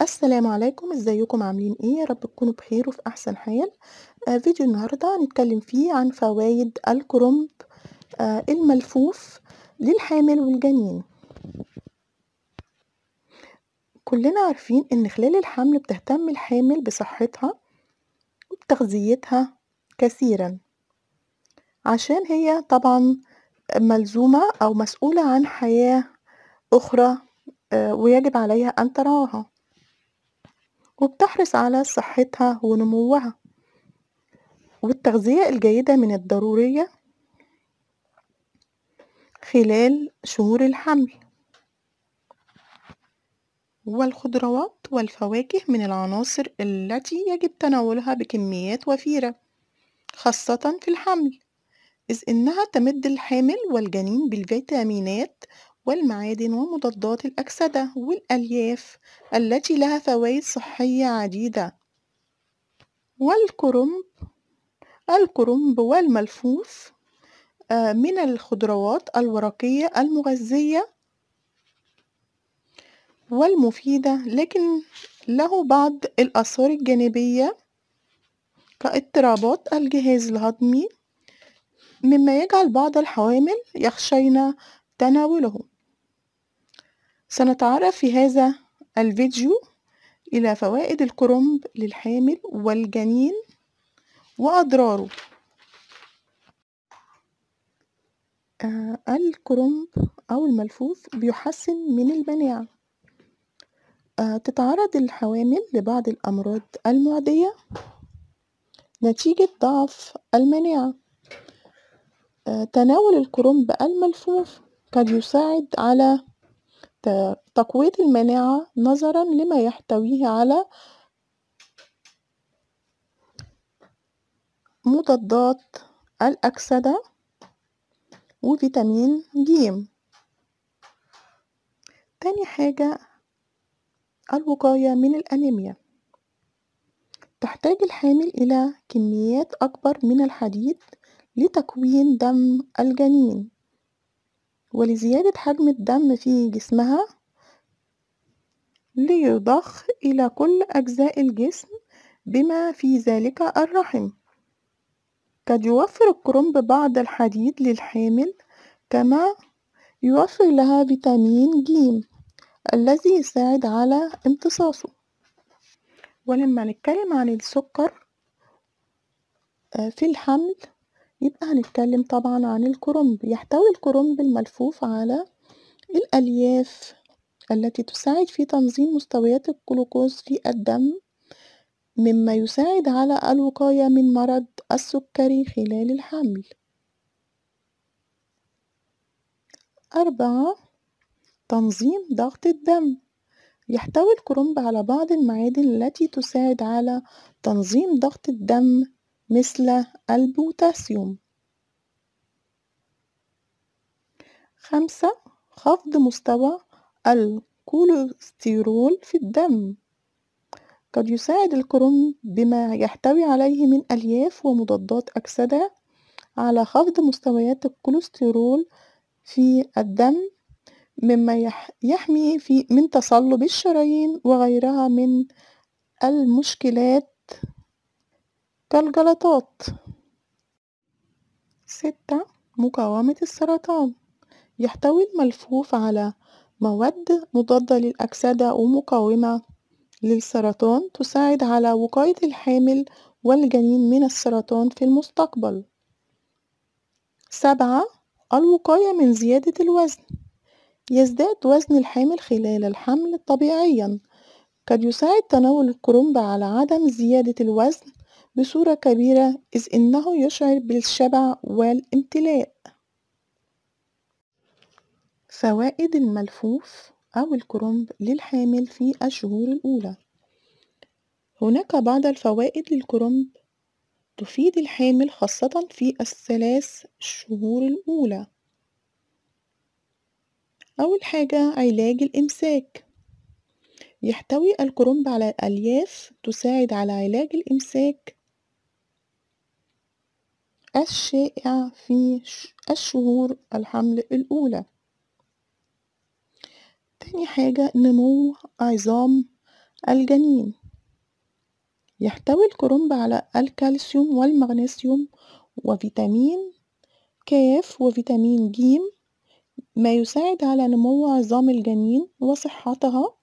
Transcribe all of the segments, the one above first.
السلام عليكم ازيكم عاملين ايه يا رب تكونوا بخير وفي احسن حال آه فيديو النهارده هنتكلم فيه عن فوائد الكرنب آه الملفوف للحامل والجنين كلنا عارفين ان خلال الحمل بتهتم الحامل بصحتها وبتغذيتها كثيرا عشان هي طبعا ملزومة او مسؤولة عن حياة اخرى آه ويجب عليها ان تراها وبتحرص على صحتها ونموها والتغذية الجيدة من الضرورية خلال شهور الحمل والخضروات والفواكه من العناصر التي يجب تناولها بكميات وفيرة خاصة في الحمل إذ إنها تمد الحامل والجنين بالفيتامينات والمعادن ومضادات الأكسدة والألياف التي لها فوائد صحية عديدة والكرنب الكرنب والملفوف آه، من الخضروات الورقية المغذية والمفيدة لكن له بعض الآثار الجانبية كاضطرابات الجهاز الهضمي مما يجعل بعض الحوامل يخشين تناوله سنتعرف في هذا الفيديو إلى فوائد الكرنب للحامل والجنين وأضراره آه الكرنب أو الملفوف بيحسن من المناعة آه تتعرض الحوامل لبعض الأمراض المعدية نتيجة ضعف المناعة آه تناول الكرنب الملفوف قد يساعد على تقوية المناعة نظرا لما يحتويه على مضادات الأكسدة وفيتامين ج تاني حاجة الوقاية من الأنيميا تحتاج الحامل إلى كميات أكبر من الحديد لتكوين دم الجنين ولزيادة حجم الدم في جسمها ليضخ إلى كل أجزاء الجسم بما في ذلك الرحم قد يوفر الكرنب بعض الحديد للحامل كما يوفر لها فيتامين ج الذي يساعد على امتصاصه ولما نتكلم عن السكر آه، في الحمل يبقى هنتكلم طبعا عن الكرنب يحتوي الكرنب الملفوف على الألياف التي تساعد في تنظيم مستويات الجلوكوز في الدم مما يساعد على الوقاية من مرض السكري خلال الحمل أربعة تنظيم ضغط الدم يحتوي الكرنب على بعض المعادن التي تساعد على تنظيم ضغط الدم مثل البوتاسيوم خمسة خفض مستوى الكوليسترول في الدم قد يساعد الكروم بما يحتوي عليه من ألياف ومضادات أكسدة على خفض مستويات الكوليسترول في الدم مما يحمي في من تصلب الشرايين وغيرها من المشكلات كالجلطات ستة مقاومة السرطان يحتوي الملفوف على مواد مضادة للأكسدة ومقاومة للسرطان تساعد على وقاية الحامل والجنين من السرطان في المستقبل سبعة الوقاية من زيادة الوزن يزداد وزن الحامل خلال الحمل طبيعيا قد يساعد تناول الكرنب على عدم زيادة الوزن بصورة كبيرة إذ إنه يشعر بالشبع والامتلاء فوائد الملفوف أو الكرنب للحامل في الشهور الأولى هناك بعض الفوائد للكرنب تفيد الحامل خاصة في الثلاث شهور الأولى أول حاجة علاج الإمساك يحتوي الكرنب على ألياف تساعد على علاج الإمساك الشائع في الشهور الحمل الأولى تاني حاجة نمو عظام الجنين يحتوي الكرنب على الكالسيوم والمغنيسيوم وفيتامين كاف وفيتامين ج ما يساعد على نمو عظام الجنين وصحتها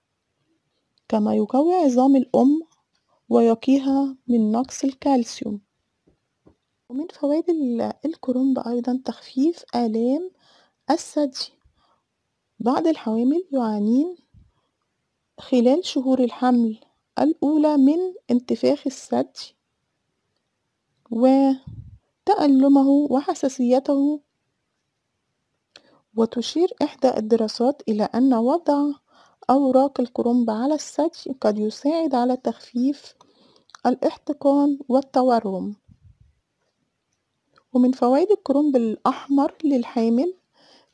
كما يقوي عظام الأم ويقيها من نقص الكالسيوم ومن فوائد ال- الكرنب أيضا تخفيف آلام الثدي بعض الحوامل يعانين خلال شهور الحمل الأولى من انتفاخ الثدي وتألمه وحساسيته وتشير إحدى الدراسات إلى أن وضع أوراق الكرنب على الثدي قد يساعد على تخفيف الاحتقان والتورم ومن فوائد الكرنب الأحمر للحامل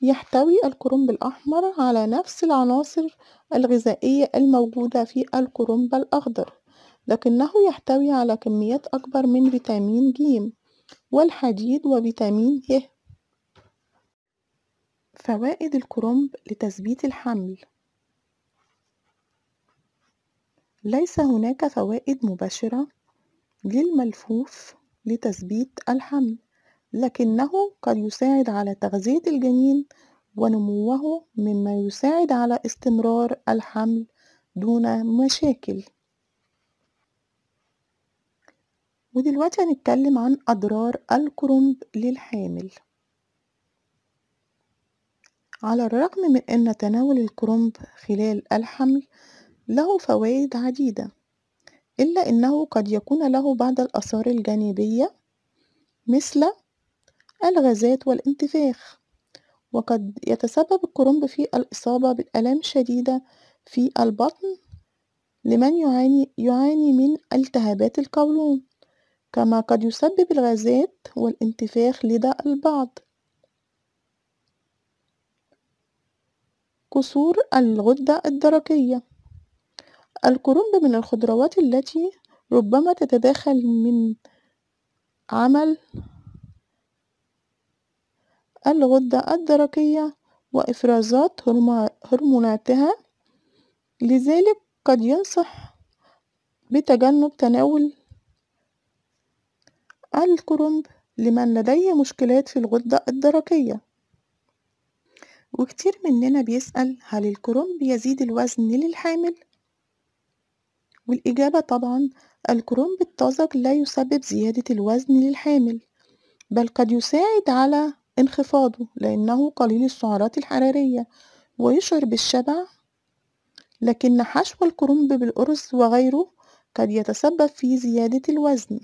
يحتوي الكرنب الأحمر على نفس العناصر الغذائية الموجودة في الكرنب الأخضر لكنه يحتوي على كميات أكبر من فيتامين ج والحديد وفيتامين ه إيه. فوائد الكرنب لتثبيت الحمل ليس هناك فوائد مباشرة للملفوف لتثبيت الحمل لكنه قد يساعد على تغذية الجنين ونموه مما يساعد على استمرار الحمل دون مشاكل ودلوقتي هنتكلم عن أضرار الكرنب للحامل على الرغم من أن تناول الكرنب خلال الحمل له فوائد عديدة إلا أنه قد يكون له بعض الآثار الجانبية مثل الغازات والانتفاخ وقد يتسبب الكرنب في الإصابة بالآلام الشديدة في البطن لمن يعاني, يعاني من التهابات القولون كما قد يسبب الغازات والانتفاخ لدى البعض كسور الغدة الدرقية الكرنب من الخضروات التي ربما تتداخل من عمل الغدة الدرقية وإفرازات هرموناتها لذلك قد ينصح بتجنب تناول الكرنب لمن لديه مشكلات في الغدة الدرقية وكتير مننا بيسأل هل الكرنب يزيد الوزن للحامل؟ والإجابة طبعا الكرنب الطازج لا يسبب زيادة الوزن للحامل بل قد يساعد على انخفاضه لأنه قليل السعرات الحرارية ويشعر بالشبع لكن حشو الكرنب بالأرز وغيره قد يتسبب في زيادة الوزن